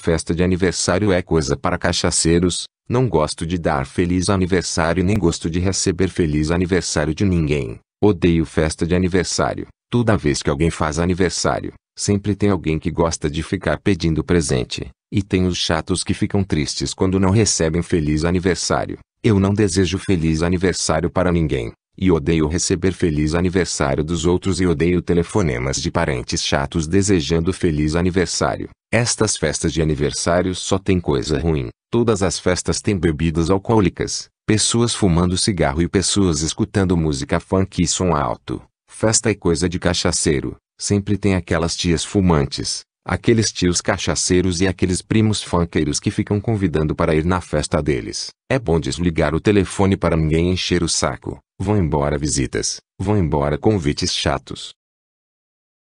Festa de aniversário é coisa para cachaceiros. Não gosto de dar feliz aniversário nem gosto de receber feliz aniversário de ninguém. Odeio festa de aniversário. Toda vez que alguém faz aniversário, sempre tem alguém que gosta de ficar pedindo presente. E tem os chatos que ficam tristes quando não recebem feliz aniversário. Eu não desejo feliz aniversário para ninguém. E odeio receber feliz aniversário dos outros e odeio telefonemas de parentes chatos desejando feliz aniversário. Estas festas de aniversário só tem coisa ruim. Todas as festas têm bebidas alcoólicas, pessoas fumando cigarro e pessoas escutando música funk e som alto. Festa é coisa de cachaceiro. Sempre tem aquelas tias fumantes, aqueles tios cachaceiros e aqueles primos funkeiros que ficam convidando para ir na festa deles. É bom desligar o telefone para ninguém encher o saco. Vão embora visitas, vão embora convites chatos.